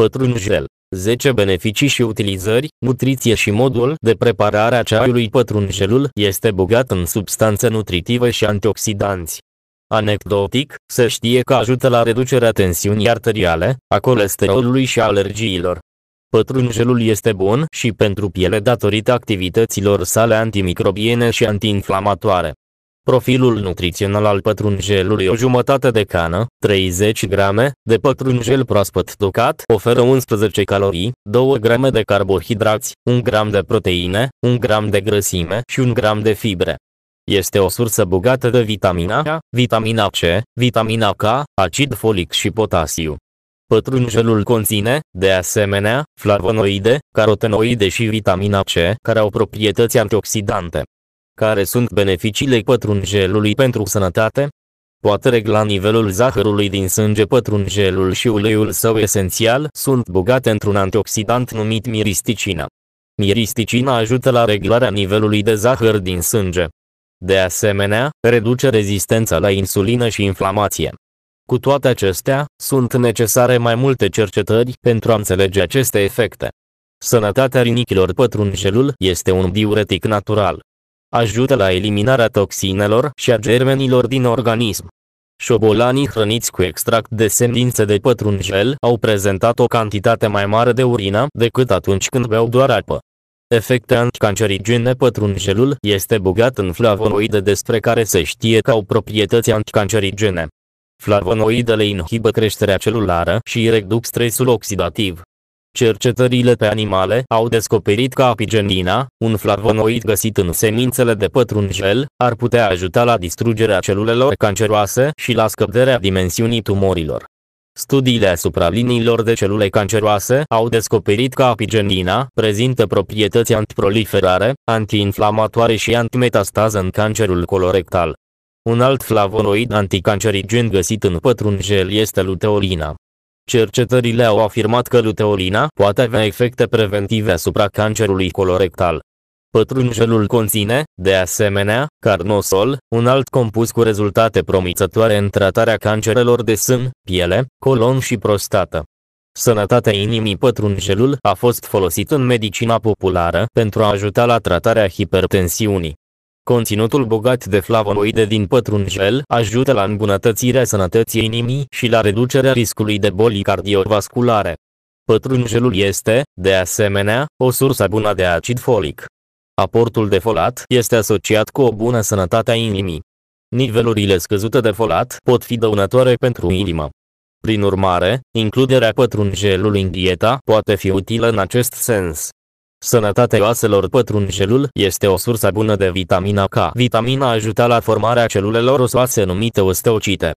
pătrunjel, 10 beneficii și utilizări, nutriție și modul de preparare a ceaiului pătrunjelul este bogat în substanțe nutritive și antioxidanți. Anecdotic, se știe că ajută la reducerea tensiunii arteriale, a colesterolului și a alergiilor. Pătrunjelul este bun și pentru piele datorită activităților sale antimicrobiene și antiinflamatoare. Profilul nutrițional al pătrunjelului o jumătate de cană, 30 grame, de pătrunjel proaspăt ducat, oferă 11 calorii, 2 grame de carbohidrați, 1 gram de proteine, 1 gram de grăsime și 1 gram de fibre. Este o sursă bogată de vitamina A, vitamina C, vitamina K, acid folic și potasiu. Pătrunjelul conține, de asemenea, flavonoide, carotenoide și vitamina C, care au proprietăți antioxidante. Care sunt beneficiile pătrunjelului pentru sănătate? Poate regla nivelul zahărului din sânge pătrunjelul și uleiul său esențial sunt bogate într-un antioxidant numit miristicina. Miristicina ajută la reglarea nivelului de zahăr din sânge. De asemenea, reduce rezistența la insulină și inflamație. Cu toate acestea, sunt necesare mai multe cercetări pentru a înțelege aceste efecte. Sănătatea rinichilor pătrunjelul este un diuretic natural ajută la eliminarea toxinelor și a germenilor din organism. Șobolanii hrăniți cu extract de semințe de pătrunjel au prezentat o cantitate mai mare de urină decât atunci când beau doar apă. Efecte anticancerigene Pătrunjelul este bogat în flavonoide despre care se știe că au proprietăți anticancerigene. Flavonoidele inhibă creșterea celulară și reduc stresul oxidativ. Cercetările pe animale au descoperit că apigenina, un flavonoid găsit în semințele de pătrunjel, ar putea ajuta la distrugerea celulelor canceroase și la scăderea dimensiunii tumorilor. Studiile asupra liniilor de celule canceroase au descoperit că apigenina prezintă proprietăți antiproliferare, antiinflamatoare și antimetastază în cancerul colorectal. Un alt flavonoid anticancerigen găsit în pătrunjel este luteolina. Cercetările au afirmat că luteolina poate avea efecte preventive asupra cancerului colorectal. Pătrunjelul conține, de asemenea, carnosol, un alt compus cu rezultate promițătoare în tratarea cancerelor de sân, piele, colon și prostată. Sănătatea inimii pătrunjelul a fost folosit în medicina populară pentru a ajuta la tratarea hipertensiunii. Conținutul bogat de flavonoide din pătrunjel ajută la îmbunătățirea sănătății inimii și la reducerea riscului de boli cardiovasculare. Pătrunjelul este, de asemenea, o sursă bună de acid folic. Aportul de folat este asociat cu o bună sănătate a inimii. Nivelurile scăzute de folat pot fi dăunătoare pentru inimă. Prin urmare, includerea pătrunjelului în dieta poate fi utilă în acest sens. Sănătatea oaselor pătrunjelul este o sursă bună de vitamina K. Vitamina ajută la formarea celulelor osoase numite osteocite.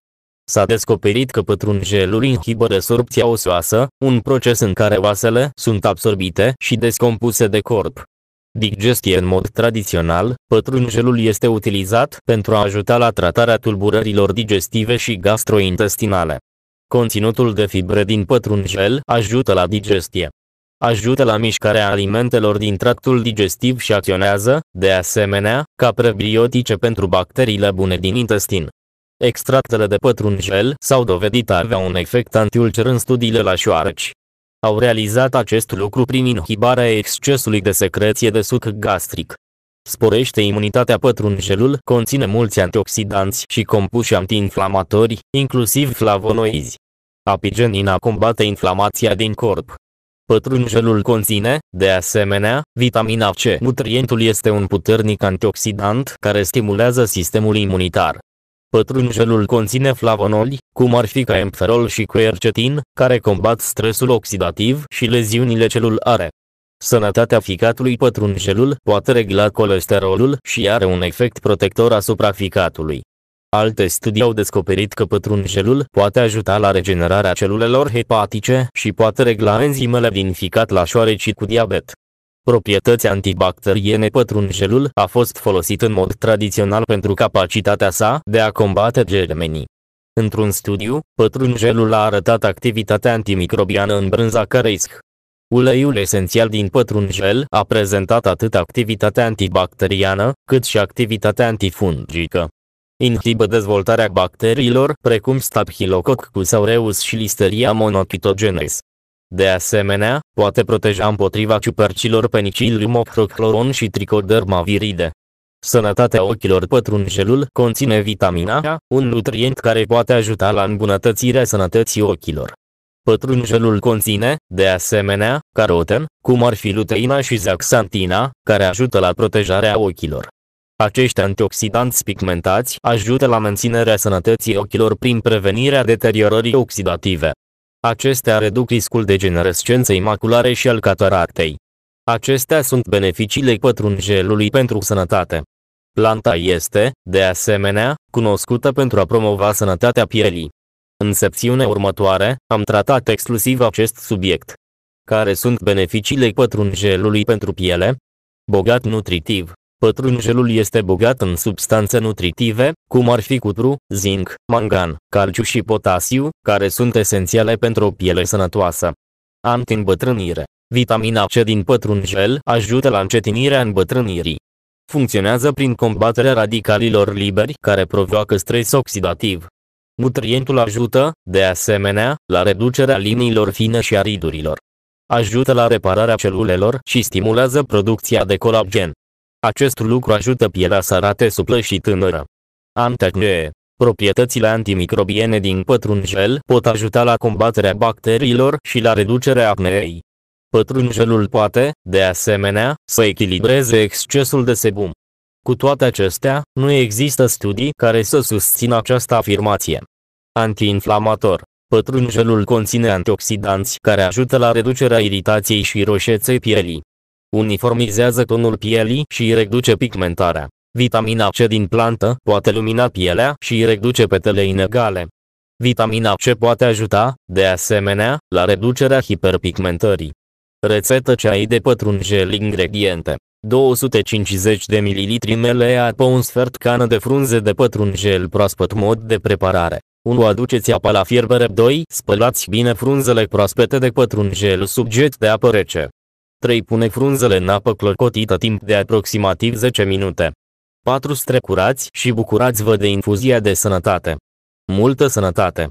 S-a descoperit că pătrunjelul inhibă resorpția osoasă, un proces în care oasele sunt absorbite și descompuse de corp. Digestie în mod tradițional, pătrunjelul este utilizat pentru a ajuta la tratarea tulburărilor digestive și gastrointestinale. Conținutul de fibre din pătrunjel ajută la digestie ajută la mișcarea alimentelor din tractul digestiv și acționează, de asemenea, ca prebiotice pentru bacteriile bune din intestin. Extractele de pătrunjel s-au dovedit a avea un efect antiulcer în studiile la șoareci. Au realizat acest lucru prin inhibarea excesului de secreție de suc gastric. Sporește imunitatea pătrunjelul, conține mulți antioxidanți și compuși antiinflamatori, inclusiv flavonoizi. Apigenina combate inflamația din corp. Pătrunjelul conține, de asemenea, vitamina C. Nutrientul este un puternic antioxidant care stimulează sistemul imunitar. Pătrunjelul conține flavonoli, cum ar fi caemferol și quercetin, care combat stresul oxidativ și leziunile celulare. Sănătatea ficatului pătrunjelul poate regla colesterolul și are un efect protector asupra ficatului. Alte studii au descoperit că pătrunjelul poate ajuta la regenerarea celulelor hepatice și poate regla enzimele din ficat la șoareci cu diabet. Proprietăți antibacteriene pătrunjelul a fost folosit în mod tradițional pentru capacitatea sa de a combate germenii. Într-un studiu, pătrunjelul a arătat activitatea antimicrobiană în brânza căreisc. Uleiul esențial din pătrunjel a prezentat atât activitatea antibacteriană, cât și activitatea antifungică inhibă dezvoltarea bacteriilor precum staphylococcus aureus și listeria monocytogenes. De asemenea, poate proteja împotriva ciupercilor penicillium ochrochloron și tricoderma viride. Sănătatea ochilor pătrunjelul conține vitamina A, un nutrient care poate ajuta la îmbunătățirea sănătății ochilor. Pătrunjelul conține, de asemenea, caroten, cum ar fi luteina și zaxantina, care ajută la protejarea ochilor. Acești antioxidanți pigmentați ajută la menținerea sănătății ochilor prin prevenirea deteriorării oxidative. Acestea reduc riscul degenerescenței maculare și al cataractei. Acestea sunt beneficiile pătrunjelului pentru sănătate. Planta este, de asemenea, cunoscută pentru a promova sănătatea pielii. În secțiunea următoare, am tratat exclusiv acest subiect. Care sunt beneficiile pătrunjelului pentru piele? Bogat nutritiv. Pătrunjelul este bogat în substanțe nutritive, cum ar fi cutru, zinc, mangan, calciu și potasiu, care sunt esențiale pentru o piele sănătoasă. Antiîmbătrânire Vitamina C din pătrunjel ajută la încetinirea îmbătrânirii. Funcționează prin combaterea radicalilor liberi care provoacă stres oxidativ. Nutrientul ajută, de asemenea, la reducerea liniilor fine și aridurilor. Ajută la repararea celulelor și stimulează producția de colagen. Acest lucru ajută pielea să arate suplă și tânără. Antacne. Proprietățile antimicrobiene din pătrunjel pot ajuta la combaterea bacteriilor și la reducerea acneei. Pătrunjelul poate, de asemenea, să echilibreze excesul de sebum. Cu toate acestea, nu există studii care să susțină această afirmație. Antiinflamator Pătrunjelul conține antioxidanți care ajută la reducerea iritației și roșeței pielii uniformizează tonul pielii și reduce pigmentarea. Vitamina C din plantă poate lumina pielea și reduce petele inegale. Vitamina C poate ajuta, de asemenea, la reducerea hiperpigmentării. Rețetă ceai de pătrunjel ingrediente. 250 de ml mele apă un sfert cană de frunze de pătrunjel proaspăt mod de preparare. 1. Aduceți apa la fierbere 2. Spălați bine frunzele proaspete de pătrunjel subget de apă rece. 3. Pune frunzele în apă clocotită timp de aproximativ 10 minute. 4. Strecurați și bucurați-vă de infuzia de sănătate. Multă sănătate!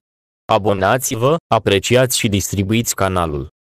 Abonați-vă, apreciați și distribuiți canalul.